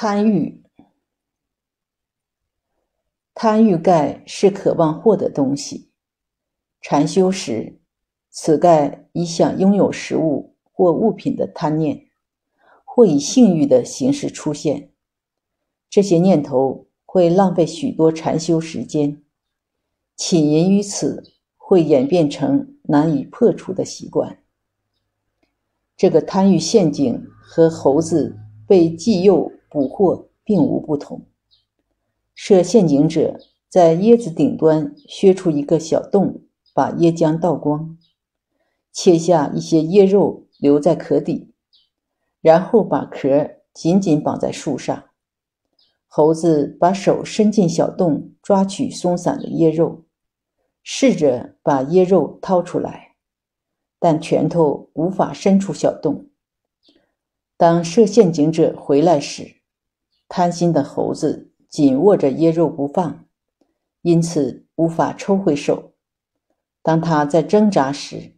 贪欲，贪欲盖是渴望获得东西。禅修时，此盖以想拥有食物或物品的贪念，或以性欲的形式出现。这些念头会浪费许多禅修时间，起因于此会演变成难以破除的习惯。这个贪欲陷阱和猴子被既诱。捕获并无不同。设陷阱者在椰子顶端削出一个小洞，把椰浆倒光，切下一些椰肉留在壳底，然后把壳紧紧绑在树上。猴子把手伸进小洞，抓取松散的椰肉，试着把椰肉掏出来，但拳头无法伸出小洞。当设陷阱者回来时，贪心的猴子紧握着椰肉不放，因此无法抽回手。当他在挣扎时，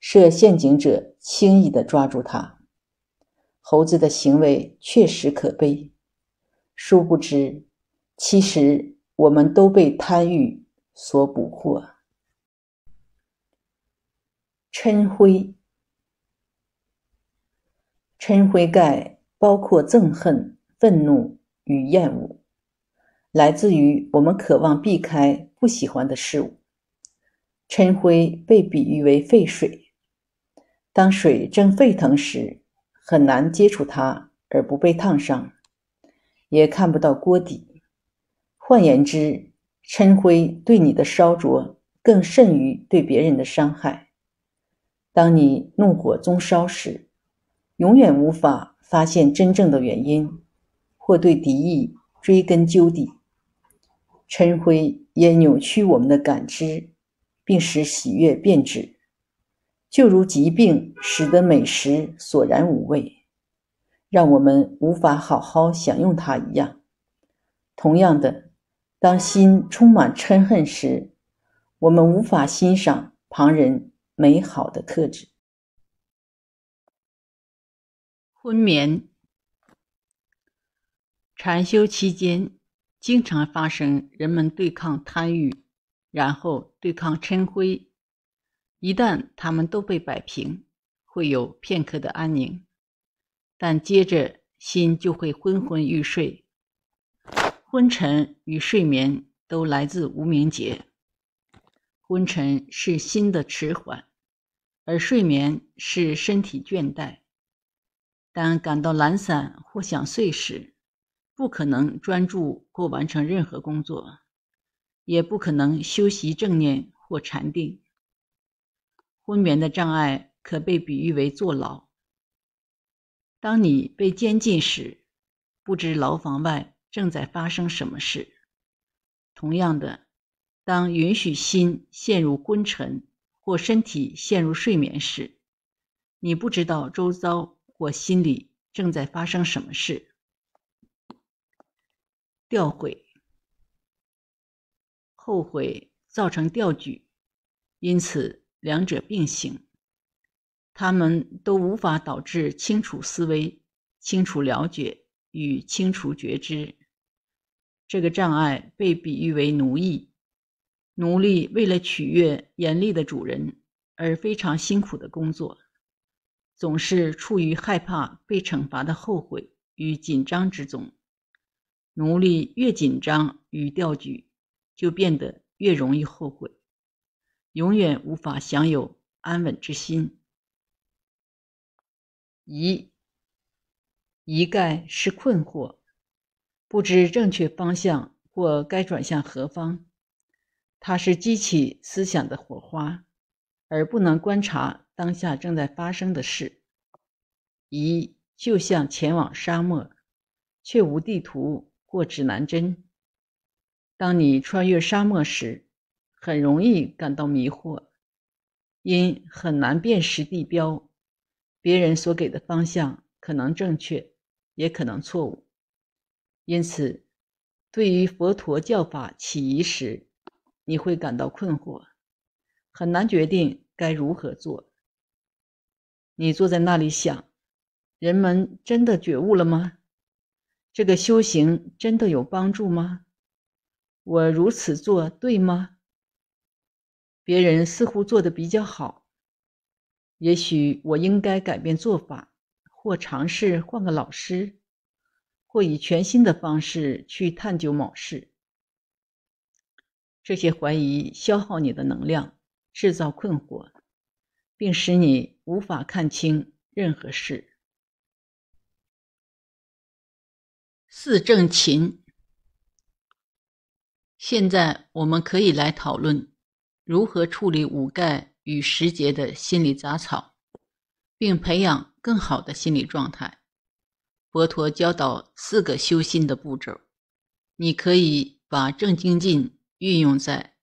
设陷阱者轻易的抓住他。猴子的行为确实可悲，殊不知，其实我们都被贪欲所捕获。嗔灰，嗔灰盖包括憎恨。愤怒与厌恶来自于我们渴望避开不喜欢的事物。尘灰被比喻为沸水，当水正沸腾时，很难接触它而不被烫伤，也看不到锅底。换言之，尘灰对你的烧灼更甚于对别人的伤害。当你怒火中烧时，永远无法发现真正的原因。或对敌意追根究底，嗔灰也扭曲我们的感知，并使喜悦变质，就如疾病使得美食索然无味，让我们无法好好享用它一样。同样的，当心充满嗔恨时，我们无法欣赏旁人美好的特质，昏眠。禅修期间，经常发生人们对抗贪欲，然后对抗嗔恚。一旦他们都被摆平，会有片刻的安宁，但接着心就会昏昏欲睡。昏沉与睡眠都来自无明结。昏沉是心的迟缓，而睡眠是身体倦怠。当感到懒散或想睡时，不可能专注或完成任何工作，也不可能修习正念或禅定。昏眠的障碍可被比喻为坐牢。当你被监禁时，不知牢房外正在发生什么事。同样的，当允许心陷入昏沉或身体陷入睡眠时，你不知道周遭或心里正在发生什么事。吊悔、后悔造成吊举，因此两者并行，他们都无法导致清楚思维、清楚了解与清除觉知。这个障碍被比喻为奴役，奴隶为了取悦严厉的主人而非常辛苦的工作，总是处于害怕被惩罚的后悔与紧张之中。奴隶越紧张、与调举，就变得越容易后悔，永远无法享有安稳之心。一一概是困惑，不知正确方向或该转向何方。它是激起思想的火花，而不能观察当下正在发生的事。一就像前往沙漠，却无地图。过指南针。当你穿越沙漠时，很容易感到迷惑，因很难辨识地标。别人所给的方向可能正确，也可能错误。因此，对于佛陀教法起疑时，你会感到困惑，很难决定该如何做。你坐在那里想：人们真的觉悟了吗？这个修行真的有帮助吗？我如此做对吗？别人似乎做的比较好，也许我应该改变做法，或尝试换个老师，或以全新的方式去探究某事。这些怀疑消耗你的能量，制造困惑，并使你无法看清任何事。四正勤。现在我们可以来讨论如何处理五盖与十节的心理杂草，并培养更好的心理状态。佛陀教导四个修心的步骤，你可以把正精进运用在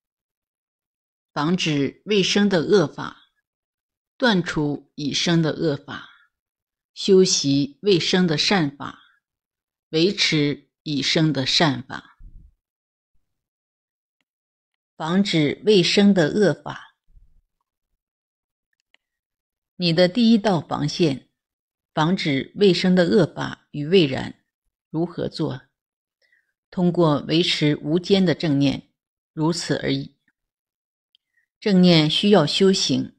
防止未生的恶法，断除已生的恶法，修习未生的善法。维持已生的善法，防止未生的恶法。你的第一道防线，防止未生的恶法与未然，如何做？通过维持无间的正念，如此而已。正念需要修行，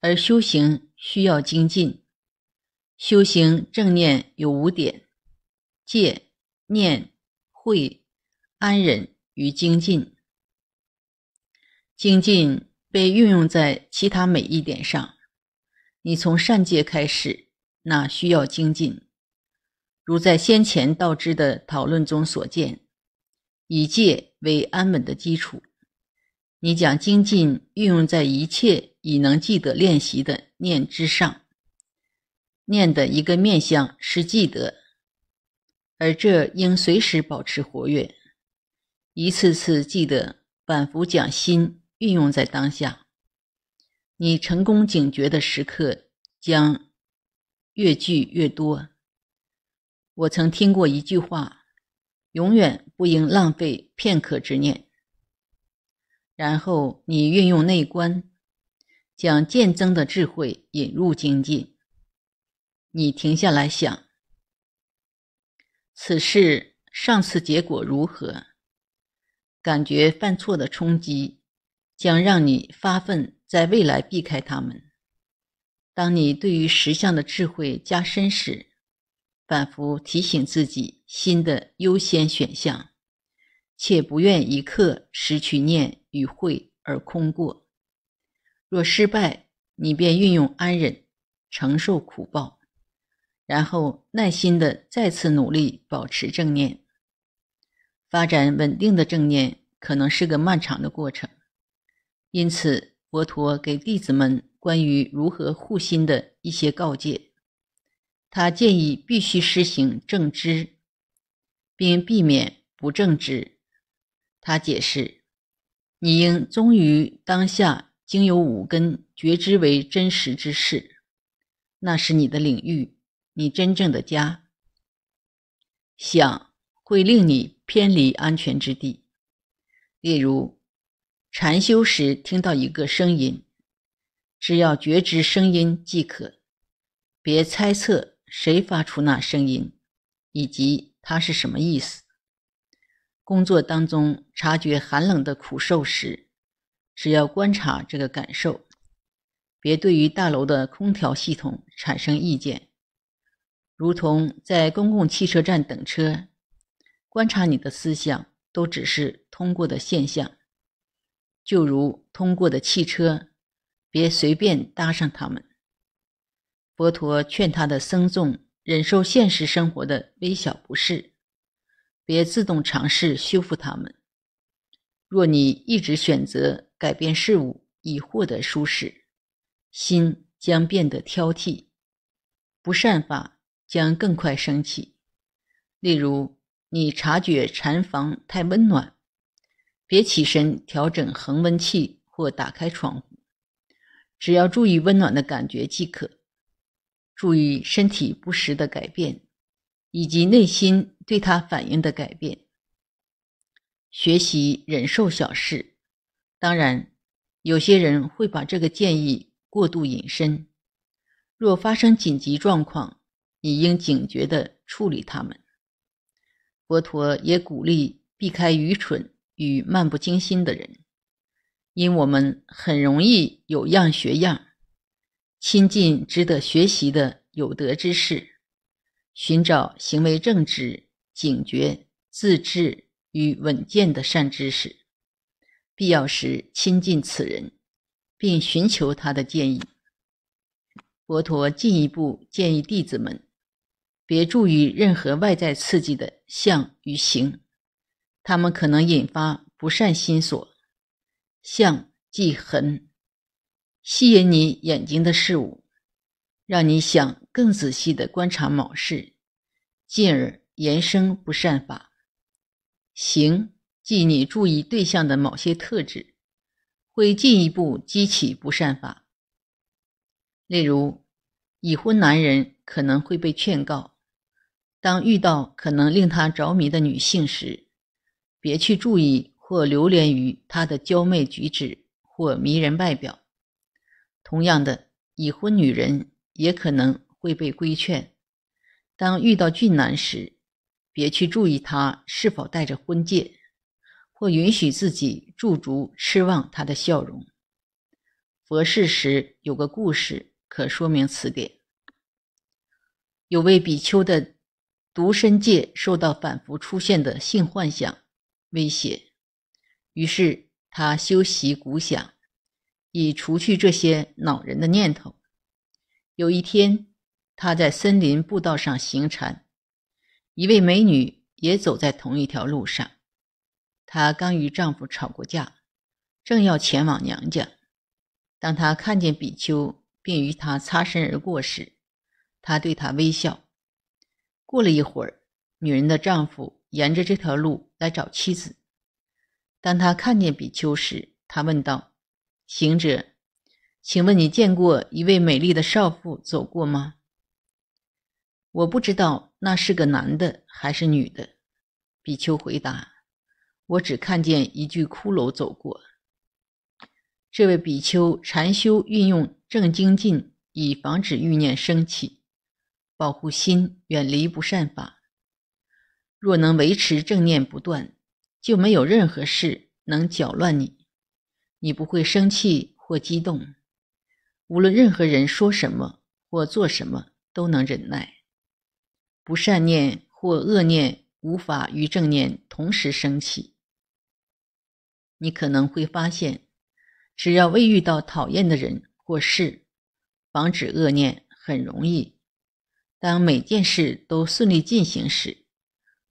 而修行需要精进。修行正念有五点。戒、念、慧、安忍与精进，精进被运用在其他每一点上。你从善戒开始，那需要精进。如在先前道之的讨论中所见，以戒为安稳的基础，你将精进运用在一切已能记得练习的念之上。念的一个面向是记得。而这应随时保持活跃，一次次记得反复将心运用在当下。你成功警觉的时刻将越聚越多。我曾听过一句话：永远不应浪费片刻之念。然后你运用内观，将渐增的智慧引入精进。你停下来想。此事上次结果如何？感觉犯错的冲击将让你发奋，在未来避开他们。当你对于实相的智慧加深时，反复提醒自己新的优先选项，且不愿一刻失去念与慧而空过。若失败，你便运用安忍承受苦报。然后耐心地再次努力保持正念，发展稳定的正念可能是个漫长的过程。因此，佛陀给弟子们关于如何护心的一些告诫。他建议必须实行正知，并避免不正知。他解释，你应忠于当下经由五根觉知为真实之事，那是你的领域。你真正的家想会令你偏离安全之地。例如，禅修时听到一个声音，只要觉知声音即可，别猜测谁发出那声音以及它是什么意思。工作当中察觉寒冷的苦受时，只要观察这个感受，别对于大楼的空调系统产生意见。如同在公共汽车站等车，观察你的思想都只是通过的现象，就如通过的汽车，别随便搭上他们。佛陀劝他的僧众忍受现实生活的微小不适，别自动尝试修复它们。若你一直选择改变事物以获得舒适，心将变得挑剔，不善法。将更快升起。例如，你察觉禅房太温暖，别起身调整恒温器或打开窗户，只要注意温暖的感觉即可。注意身体不时的改变，以及内心对它反应的改变。学习忍受小事。当然，有些人会把这个建议过度引申。若发生紧急状况，应警觉地处理他们。佛陀也鼓励避开愚蠢与漫不经心的人，因我们很容易有样学样。亲近值得学习的有德之士，寻找行为正直、警觉、自治与稳健的善知识，必要时亲近此人，并寻求他的建议。佛陀进一步建议弟子们。别注意任何外在刺激的相与形，它们可能引发不善心所。相即痕，吸引你眼睛的事物，让你想更仔细地观察某事，进而延伸不善法。形即你注意对象的某些特质，会进一步激起不善法。例如，已婚男人可能会被劝告。当遇到可能令他着迷的女性时，别去注意或流连于她的娇媚举止或迷人外表。同样的，已婚女人也可能会被规劝：当遇到俊男时，别去注意他是否带着婚戒，或允许自己驻足痴望他的笑容。佛事时有个故事可说明此点：有位比丘的。独身界受到反复出现的性幻想威胁，于是他修习古想，以除去这些恼人的念头。有一天，他在森林步道上行禅，一位美女也走在同一条路上。她刚与丈夫吵过架，正要前往娘家。当她看见比丘，并与他擦身而过时，她对他微笑。过了一会儿，女人的丈夫沿着这条路来找妻子。当他看见比丘时，他问道：“行者，请问你见过一位美丽的少妇走过吗？”“我不知道，那是个男的还是女的。”比丘回答：“我只看见一具骷髅走过。”这位比丘禅修运用正精进，以防止欲念升起。保护心，远离不善法。若能维持正念不断，就没有任何事能搅乱你。你不会生气或激动。无论任何人说什么或做什么，都能忍耐。不善念或恶念无法与正念同时升起。你可能会发现，只要未遇到讨厌的人或事，防止恶念很容易。当每件事都顺利进行时，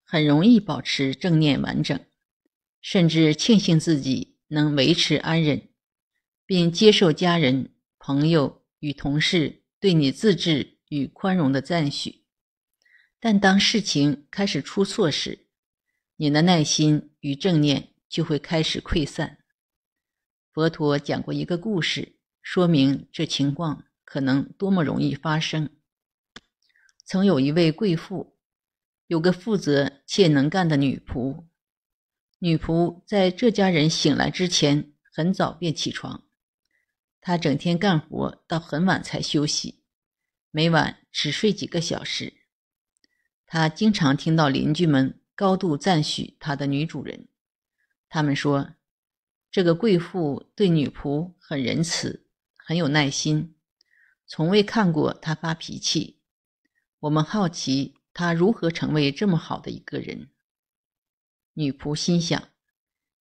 很容易保持正念完整，甚至庆幸自己能维持安忍，并接受家人、朋友与同事对你自制与宽容的赞许。但当事情开始出错时，你的耐心与正念就会开始溃散。佛陀讲过一个故事，说明这情况可能多么容易发生。曾有一位贵妇，有个负责且能干的女仆。女仆在这家人醒来之前很早便起床，她整天干活到很晚才休息，每晚只睡几个小时。她经常听到邻居们高度赞许她的女主人，他们说这个贵妇对女仆很仁慈，很有耐心，从未看过她发脾气。我们好奇她如何成为这么好的一个人。女仆心想：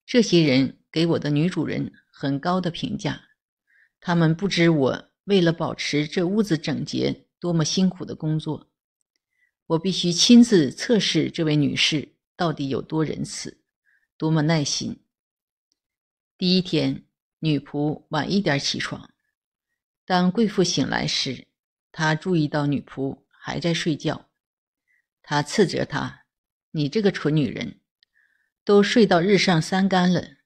这些人给我的女主人很高的评价，他们不知我为了保持这屋子整洁多么辛苦的工作。我必须亲自测试这位女士到底有多仁慈，多么耐心。第一天，女仆晚一点起床。当贵妇醒来时，她注意到女仆。还在睡觉，他斥责她：“你这个蠢女人，都睡到日上三竿了，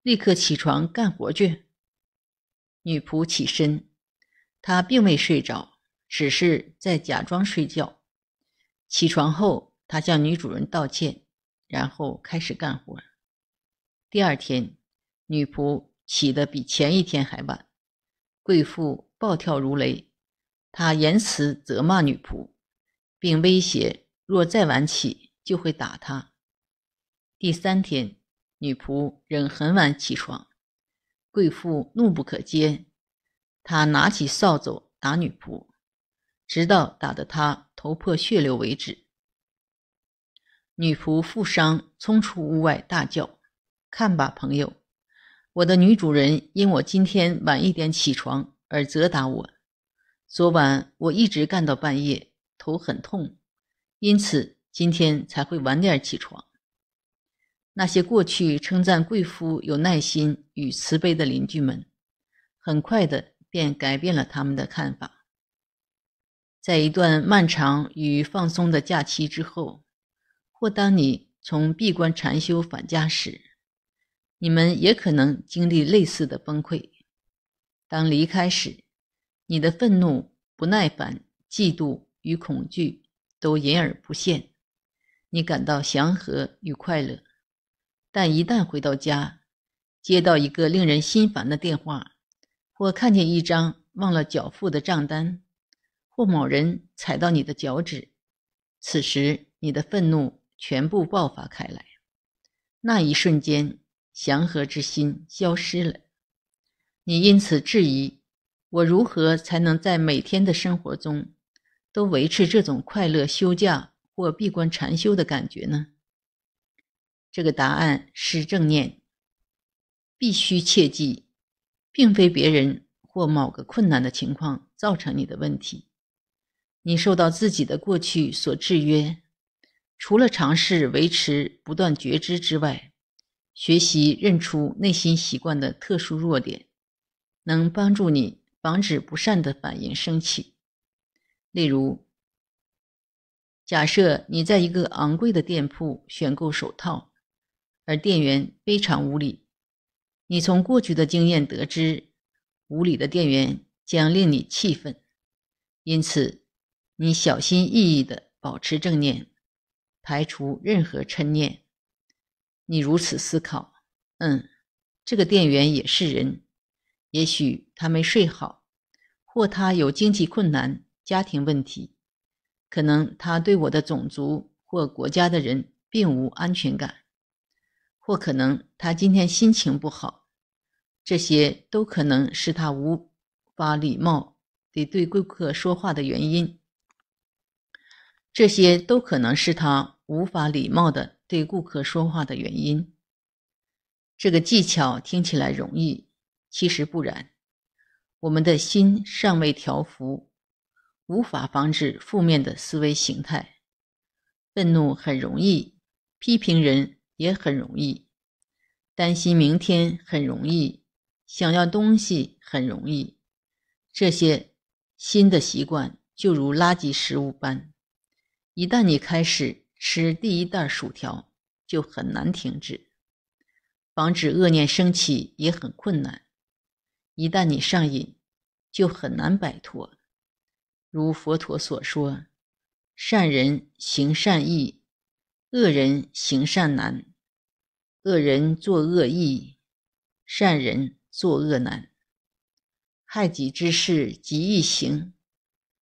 立刻起床干活去！”女仆起身，她并未睡着，只是在假装睡觉。起床后，她向女主人道歉，然后开始干活。第二天，女仆起得比前一天还晚，贵妇暴跳如雷。他言辞责骂女仆，并威胁若再晚起就会打她。第三天，女仆仍很晚起床，贵妇怒不可遏。他拿起扫帚打女仆，直到打得她头破血流为止。女仆负伤，冲出屋外大叫：“看吧，朋友，我的女主人因我今天晚一点起床而责打我。”昨晚我一直干到半夜，头很痛，因此今天才会晚点起床。那些过去称赞贵夫有耐心与慈悲的邻居们，很快的便改变了他们的看法。在一段漫长与放松的假期之后，或当你从闭关禅修返家时，你们也可能经历类似的崩溃。当离开时。你的愤怒、不耐烦、嫉妒与恐惧都隐而不见。你感到祥和与快乐，但一旦回到家，接到一个令人心烦的电话，或看见一张忘了缴付的账单，或某人踩到你的脚趾，此时你的愤怒全部爆发开来。那一瞬间，祥和之心消失了。你因此质疑。我如何才能在每天的生活中都维持这种快乐休假或闭关禅修的感觉呢？这个答案是正念，必须切记，并非别人或某个困难的情况造成你的问题，你受到自己的过去所制约。除了尝试维持不断觉知之外，学习认出内心习惯的特殊弱点，能帮助你。防止不善的反应升起。例如，假设你在一个昂贵的店铺选购手套，而店员非常无礼。你从过去的经验得知，无理的店员将令你气愤。因此，你小心翼翼的保持正念，排除任何嗔念。你如此思考：嗯，这个店员也是人。也许他没睡好，或他有经济困难、家庭问题，可能他对我的种族或国家的人并无安全感，或可能他今天心情不好，这些都可能是他无法礼貌地对顾客说话的原因。这些都可能是他无法礼貌地对顾客说话的原因。这个技巧听起来容易。其实不然，我们的心尚未调伏，无法防止负面的思维形态。愤怒很容易，批评人也很容易，担心明天很容易，想要东西很容易。这些新的习惯就如垃圾食物般，一旦你开始吃第一袋薯条，就很难停止。防止恶念升起也很困难。一旦你上瘾，就很难摆脱。如佛陀所说：“善人行善易，恶人行善难；恶人作恶易，善人作恶难。害己之事极易行，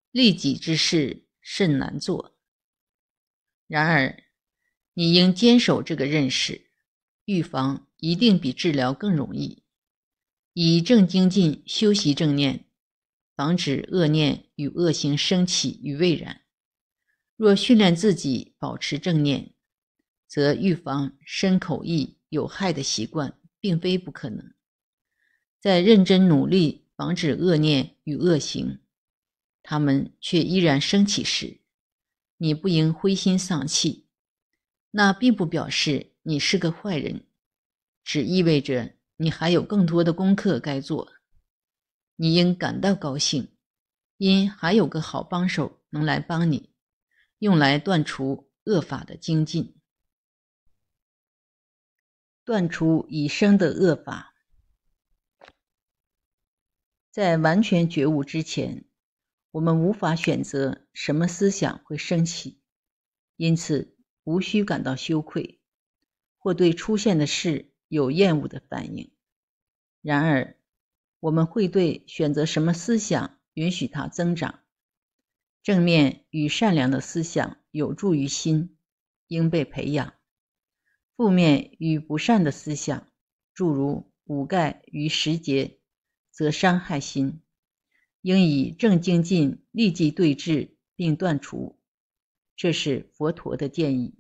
利己之事甚难做。”然而，你应坚守这个认识：预防一定比治疗更容易。以正精进修习正念，防止恶念与恶行升起于未然。若训练自己保持正念，则预防身口意有害的习惯，并非不可能。在认真努力防止恶念与恶行，他们却依然升起时，你不应灰心丧气。那并不表示你是个坏人，只意味着。你还有更多的功课该做，你应感到高兴，因还有个好帮手能来帮你，用来断除恶法的精进，断除已生的恶法。在完全觉悟之前，我们无法选择什么思想会升起，因此无需感到羞愧，或对出现的事。有厌恶的反应。然而，我们会对选择什么思想允许它增长。正面与善良的思想有助于心，应被培养。负面与不善的思想，诸如五盖与十节则伤害心，应以正精进立即对治并断除。这是佛陀的建议。